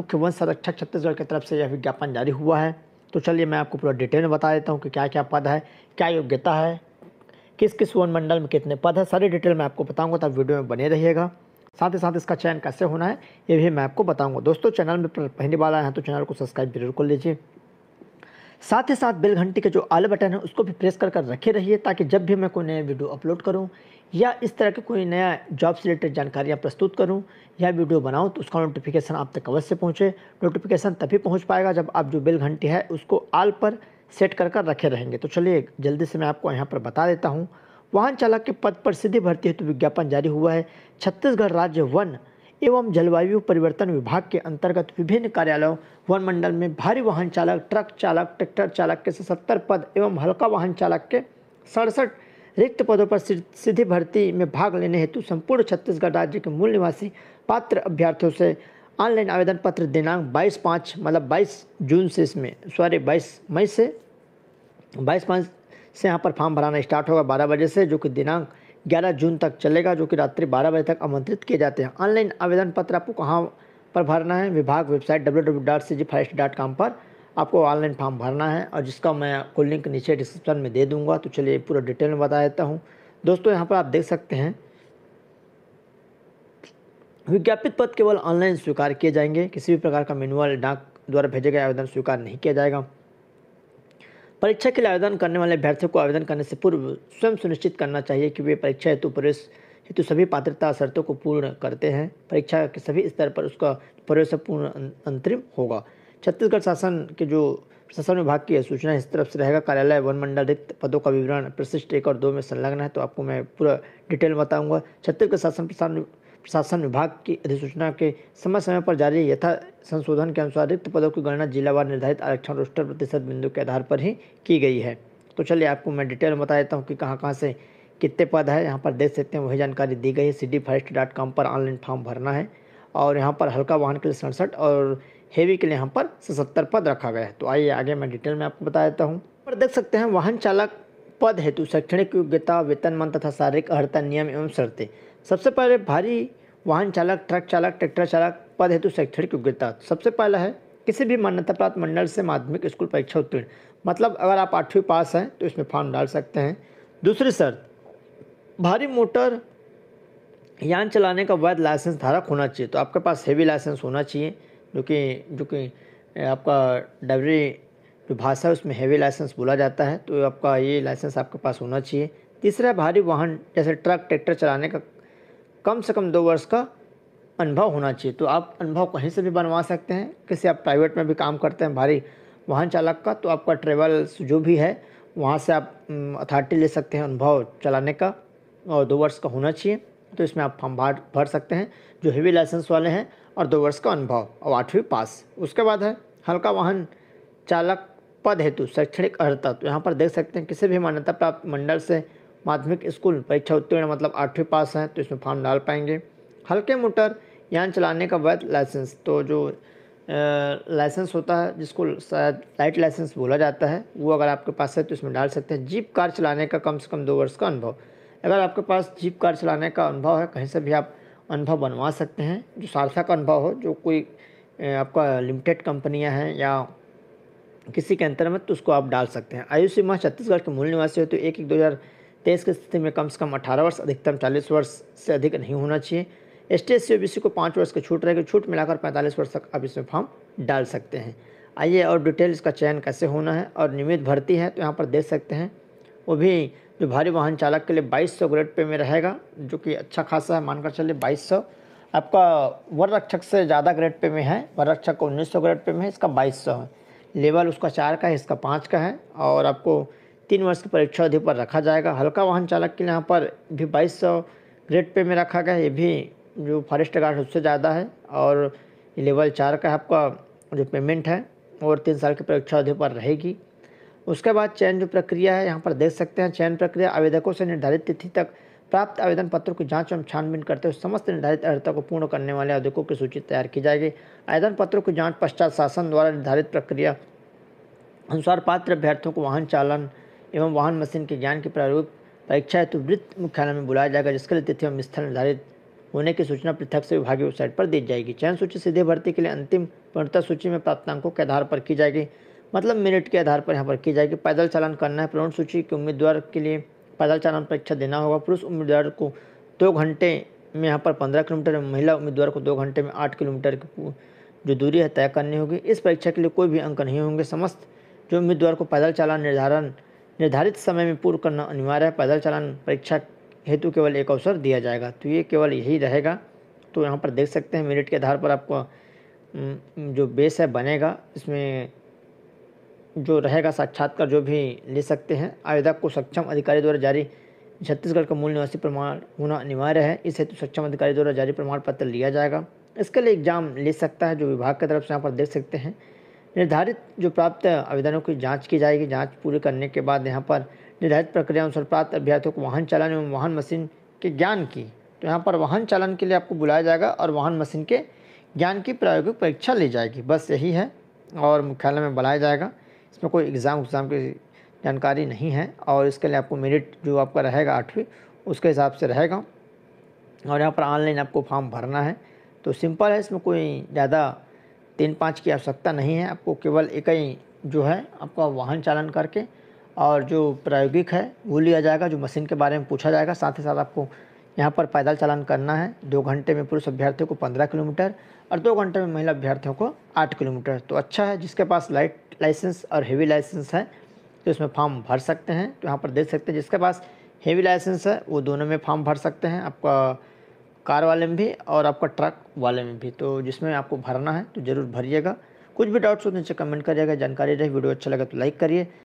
मुख्य वन संरक्षक छत्तीसगढ़ की तरफ से यह विज्ञापन जारी हुआ है तो चलिए मैं आपको पूरा डिटेल में बता देता हूँ कि क्या क्या पद है क्या योग्यता है किस किस वन मंडल में कितने पद है सारी डिटेल मैं आपको बताऊँगा तब वीडियो में बने रहिएगा साथ ही साथ इसका चयन कैसे होना है ये भी मैं आपको बताऊँगा दोस्तों चैनल में पहली बार आए हैं तो चैनल को सब्सक्राइब जरूर कर लीजिए साथ ही साथ बेल घंटी के जो आल बटन है उसको भी प्रेस कर कर रखे रहिए ताकि जब भी मैं कोई नया वीडियो अपलोड करूं या इस तरह के कोई नया जॉब से रिलेटेड जानकारियां प्रस्तुत करूं या वीडियो बनाऊं तो उसका नोटिफिकेशन आप तक अवश्य पहुंचे नोटिफिकेशन तभी पहुंच पाएगा जब आप जो बेल घंटी है उसको आल पर सेट कर कर रखे रहेंगे तो चलिए जल्दी से मैं आपको यहाँ पर बता देता हूँ वाहन चालक के पद पर सीधी भर्ती हेतु विज्ञापन जारी हुआ है छत्तीसगढ़ राज्य वन एवं जलवायु परिवर्तन विभाग के अंतर्गत विभिन्न कार्यालयों वन मंडल में भारी वाहन चालक ट्रक चालक ट्रैक्टर चालक के सत्तर पद एवं हल्का वाहन चालक के सड़सठ रिक्त पदों पर सीधी भर्ती में भाग लेने हेतु संपूर्ण छत्तीसगढ़ राज्य के मूल निवासी पात्र अभ्यर्थियों से ऑनलाइन आवेदन पत्र दिनांक 22 पाँच मतलब 22 जून से इसमें सॉरी 22 मई से 22 पाँच से यहाँ पर फॉर्म भराना स्टार्ट होगा 12 बजे से जो कि दिनांक 11 जून तक चलेगा जो कि रात्रि 12 बजे तक आमंत्रित किए जाते हैं ऑनलाइन आवेदन पत्र आपको कहाँ पर भरना है विभाग वेबसाइट डब्ल्यू पर आपको ऑनलाइन फॉर्म भरना है और जिसका मैं आपको लिंक नीचे डिस्क्रिप्शन में दे दूंगा तो चलिए पूरा डिटेल में बता देता हूँ दोस्तों यहाँ पर आप देख सकते हैं विज्ञापित पद केवल ऑनलाइन स्वीकार किए जाएंगे किसी भी प्रकार का मेनुअल डाक द्वारा भेजे गए आवेदन स्वीकार नहीं किया जाएगा परीक्षा के लिए आवेदन करने वाले अभ्यर्थियों को आवेदन करने से पूर्व स्वयं सुनिश्चित करना चाहिए कि वे परीक्षा हेतु प्रवेश हेतु सभी पात्रता शर्तों को पूर्ण करते हैं परीक्षा के सभी स्तर पर उसका प्रवेश पूर्ण अं-, अंतरिम होगा छत्तीसगढ़ शासन के जो प्रशासन विभाग की सूचना इस तरफ से रहेगा कार्यालय वन मंडल रिक्त पदों का विवरण प्रशिष्ट एक और दो में संलग्न है तो आपको मैं पूरा डिटेल बताऊंगा छत्तीसगढ़ शासन प्रशासन प्रशासन विभाग की अधिसूचना के समय समय पर जारी यथा संशोधन के अनुसार रिक्त पदों की गणना जिलावार निर्धारित आरक्षण रोस्टर प्रतिशत बिंदु के आधार पर ही की गई है तो चलिए आपको मैं डिटेल में बता देता हूँ कि कहाँ कहाँ से कितने पद है यहाँ पर देख सकते हैं वही जानकारी दी गई है सी डी डॉट कॉम पर ऑनलाइन फॉर्म भरना है और यहाँ पर हल्का वाहन के लिए सड़सठ और हेवी के लिए यहाँ पर सतर पद रखा गया है तो आइए आगे मैं डिटेल में आपको बता देता हूँ पर देख सकते हैं वाहन चालक पद हेतु शैक्षणिक योग्यता वेतनमान तथा शारीरिक अर्हता नियम एवं शर्तें सबसे पहले भारी वाहन चालक ट्रक चालक ट्रैक्टर चालक पद हेतु शैक्षणिक योग्यता सबसे पहला है किसी भी मान्यता प्राप्त मंडल से माध्यमिक स्कूल परीक्षा उत्तीर्ण मतलब अगर आप आठवीं पास हैं तो इसमें फॉर्म डाल सकते हैं दूसरी शर्त भारी मोटर यान चलाने का वैध लाइसेंस धारक होना चाहिए तो आपके पास हेवी लाइसेंस होना चाहिए जो कि जो कि आपका डबरी जो भाषा है उसमें हेवी लाइसेंस बोला जाता है तो आपका ये लाइसेंस आपके पास होना चाहिए तीसरा भारी वाहन जैसे ट्रक ट्रैक्टर चलाने का कम से कम दो वर्ष का अनुभव होना चाहिए तो आप अनुभव कहीं से भी बनवा सकते हैं किसी आप प्राइवेट में भी काम करते हैं भारी वाहन चालक का तो आपका ट्रेवल्स जो भी है वहाँ से आप अथॉरिटी ले सकते हैं अनुभव चलाने का और दो वर्ष का होना चाहिए तो इसमें आप फॉर्म भर भर सकते हैं जो हेवी लाइसेंस वाले हैं और दो वर्ष का अनुभव और आठवीं पास उसके बाद है हल्का वाहन चालक पद हेतु शैक्षणिक अर्हता तो यहाँ पर देख सकते हैं किसी भी मान्यता प्राप्त मंडल से माध्यमिक स्कूल परीक्षा उत्तीर्ण मतलब आठवीं पास हैं तो इसमें फॉर्म डाल पाएंगे हल्के मोटर यान चलाने का वैध लाइसेंस तो जो लाइसेंस होता है जिसको शायद लाइट लाइसेंस बोला जाता है वो अगर आपके पास है तो इसमें डाल सकते हैं जीप कार चलाने का कम से कम दो वर्ष का अनुभव अगर आपके पास जीप कार चलाने का अनुभव है कहीं से भी आप अनुभव बनवा सकते हैं जो का अनुभव हो जो कोई आपका लिमिटेड कंपनियां हैं या किसी के अंतर्गत तो उसको आप डाल सकते हैं आयु सीमा छत्तीसगढ़ के मूल निवासी हो तो एक एक दो हज़ार तेईस की स्थिति में कम से कम अठारह वर्ष अधिकतम चालीस वर्ष से अधिक नहीं होना चाहिए एस टी एस सी को पाँच वर्ष की छूट रहेगी छूट मिलाकर पैंतालीस वर्ष तक आप इसमें फॉर्म डाल सकते हैं आइए और डिटेल इसका चयन कैसे होना है और नियमित भर्ती है तो यहाँ पर देख सकते हैं वो भी जो भारी वाहन चालक के लिए बाईस सौ ग्रेड पे में रहेगा जो कि अच्छा खासा है मानकर चलिए बाईस सौ आपका वर रक्षक से ज़्यादा ग्रेड पे में है वर रक्षक का उन्नीस सौ ग्रेड पे में है इसका बाईस सौ है लेवल उसका चार का है इसका पाँच का है और आपको तीन वर्ष की परीक्षा अवधि पर रखा जाएगा हल्का वाहन चालक के लिए यहाँ पर भी बाईस सौ ग्रेड पे में रखा गया ये भी जो फॉरेस्ट गार्ड उससे ज़्यादा है और लेवल चार का आपका जो पेमेंट है और तीन साल की परीक्षा अवधि पर रहेगी उसके बाद चयन जो प्रक्रिया है यहाँ पर देख सकते हैं चयन प्रक्रिया आवेदकों से निर्धारित तिथि तक प्राप्त आवेदन पत्र की जांच एवं छानबीन करते हुए समस्त निर्धारित अर्थों को पूर्ण करने वाले आवेदकों की सूची तैयार की जाएगी आवेदन पत्रों की जांच पश्चात शासन द्वारा निर्धारित प्रक्रिया अनुसार पात्र अभ्यर्थियों को वाहन चालन एवं वाहन मशीन के ज्ञान के प्रारूप परीक्षा हेतु वृत्त मुख्यालय में बुलाया जाएगा जिसके लिए तिथि एवं स्थल निर्धारित होने की सूचना पृथक से विभागीय वेबसाइट पर दी जाएगी चयन सूची सीधे भर्ती के लिए अंतिम पूर्णता सूची में प्राप्तांकों के आधार पर की जाएगी मतलब मिनट के आधार पर यहाँ पर की जाएगी पैदल चालन करना है प्रवण सूची के उम्मीदवार के लिए पैदल चालन परीक्षा देना होगा पुरुष उम्मीदवार को दो घंटे में यहाँ पर पंद्रह किलोमीटर महिला उम्मीदवार को दो घंटे में आठ किलोमीटर की जो दूरी है तय करनी होगी इस परीक्षा के लिए कोई भी अंक नहीं होंगे समस्त जो उम्मीदवार को पैदल चालन निर्धारण निर्धारित समय में पूर्ण करना अनिवार्य है पैदल चालन परीक्षा हेतु केवल एक अवसर दिया जाएगा तो ये केवल यही रहेगा तो यहाँ पर देख सकते हैं मेरिट के आधार पर आपको जो बेस है बनेगा इसमें जो रहेगा साक्षात्कार जो भी ले सकते हैं आवेदक को सक्षम अधिकारी द्वारा जारी छत्तीसगढ़ का मूल निवासी प्रमाण होना अनिवार्य है इस हेतु सक्षम अधिकारी द्वारा जारी प्रमाण पत्र लिया जाएगा इसके लिए एग्जाम ले सकता है जो विभाग की तरफ से यहाँ पर देख सकते हैं निर्धारित जो प्राप्त आवेदनों की जांच की जाएगी जांच पूरी करने के बाद यहाँ पर निर्धारित प्रक्रिया अनुसार प्राप्त अभ्यर्थियों को वाहन चालन एवं वाहन मशीन के ज्ञान की तो यहाँ पर वाहन चालन के लिए आपको बुलाया जाएगा और वाहन मशीन के ज्ञान की प्रायोगिक परीक्षा ली जाएगी बस यही है और मुख्यालय में बुलाया जाएगा इसमें कोई एग्ज़ाम उग्ज़ाम की जानकारी नहीं है और इसके लिए आपको मेरिट जो आपका रहेगा आठवीं उसके हिसाब से रहेगा और यहाँ पर ऑनलाइन आपको फॉर्म भरना है तो सिंपल है इसमें कोई ज़्यादा तीन पाँच की आवश्यकता नहीं है आपको केवल एक ही जो है आपका वाहन चालन करके और जो प्रायोगिक है वो लिया जाएगा जो मशीन के बारे में पूछा जाएगा साथ ही साथ आपको यहाँ पर पैदल चालन करना है दो घंटे में पुरुष अभ्यर्थियों को पंद्रह किलोमीटर और दो घंटे में महिला अभ्यर्थियों को आठ किलोमीटर तो अच्छा है जिसके पास लाइट लाइसेंस और हेवी लाइसेंस है तो इसमें फॉर्म भर सकते हैं तो यहाँ पर देख सकते हैं जिसके पास हेवी लाइसेंस है वो दोनों में फॉर्म भर सकते हैं आपका कार वाले में भी और आपका ट्रक वाले में भी तो जिसमें आपको भरना है तो ज़रूर भरिएगा कुछ भी डाउट्स होते हैं कमेंट करिएगा जानकारी रहे वीडियो अच्छा लगा तो लाइक करिए